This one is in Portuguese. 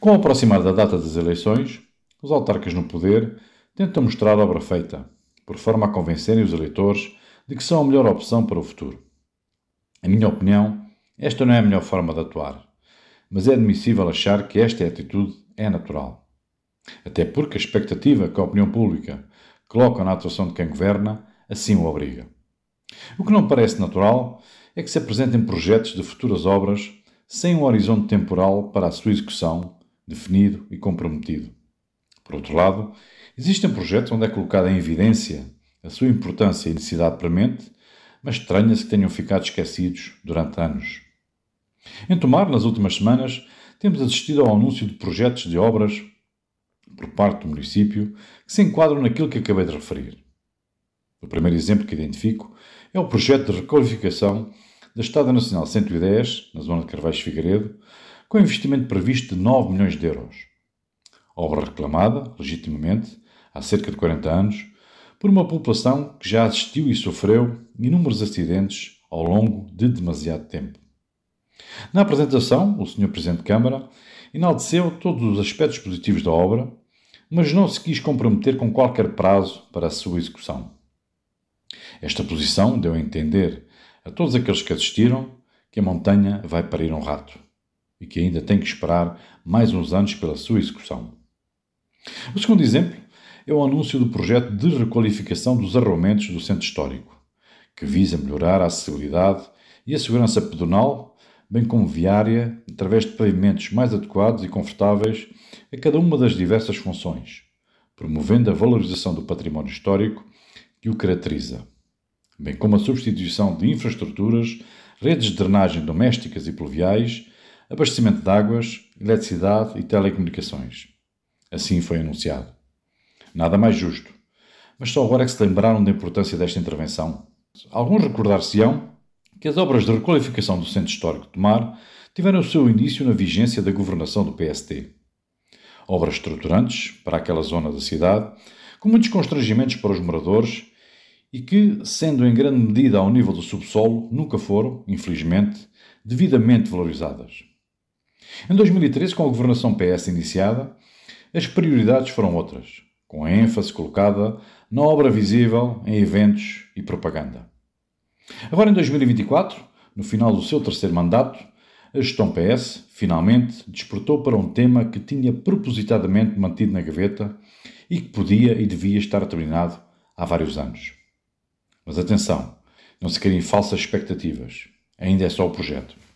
Com o aproximar da data das eleições, os autarcas no poder tentam mostrar a obra feita, por forma a convencerem os eleitores de que são a melhor opção para o futuro. A minha opinião, esta não é a melhor forma de atuar, mas é admissível achar que esta atitude é natural. Até porque a expectativa que a opinião pública coloca na atuação de quem governa assim o obriga. O que não parece natural é que se apresentem projetos de futuras obras sem um horizonte temporal para a sua execução definido e comprometido. Por outro lado, existem projetos onde é colocada em evidência a sua importância e necessidade premente, mas estranha-se que tenham ficado esquecidos durante anos. Em Tomar, nas últimas semanas, temos assistido ao anúncio de projetos de obras por parte do município que se enquadram naquilo que acabei de referir. O primeiro exemplo que identifico é o projeto de requalificação da Estrada Nacional 110, na zona de Carvalhos Figueiredo, com investimento previsto de 9 milhões de euros. Obra reclamada, legitimamente, há cerca de 40 anos, por uma população que já assistiu e sofreu inúmeros acidentes ao longo de demasiado tempo. Na apresentação, o Sr. Presidente de Câmara enalteceu todos os aspectos positivos da obra, mas não se quis comprometer com qualquer prazo para a sua execução. Esta posição deu a entender a todos aqueles que assistiram que a montanha vai parir um rato e que ainda tem que esperar mais uns anos pela sua execução. O segundo exemplo é o anúncio do projeto de requalificação dos arramentos do centro histórico, que visa melhorar a acessibilidade e a segurança pedonal, bem como viária, através de pavimentos mais adequados e confortáveis a cada uma das diversas funções, promovendo a valorização do património histórico que o caracteriza, bem como a substituição de infraestruturas, redes de drenagem domésticas e pluviais abastecimento de águas, eletricidade e telecomunicações. Assim foi anunciado. Nada mais justo. Mas só agora é que se lembraram da importância desta intervenção. Alguns recordar-se-ão que as obras de requalificação do Centro Histórico de Mar tiveram o seu início na vigência da governação do PST. Obras estruturantes para aquela zona da cidade, com muitos constrangimentos para os moradores e que, sendo em grande medida ao nível do subsolo, nunca foram, infelizmente, devidamente valorizadas. Em 2013, com a governação PS iniciada, as prioridades foram outras, com a ênfase colocada na obra visível, em eventos e propaganda. Agora, em 2024, no final do seu terceiro mandato, a gestão PS finalmente despertou para um tema que tinha propositadamente mantido na gaveta e que podia e devia estar terminado há vários anos. Mas atenção, não se criem falsas expectativas, ainda é só o projeto.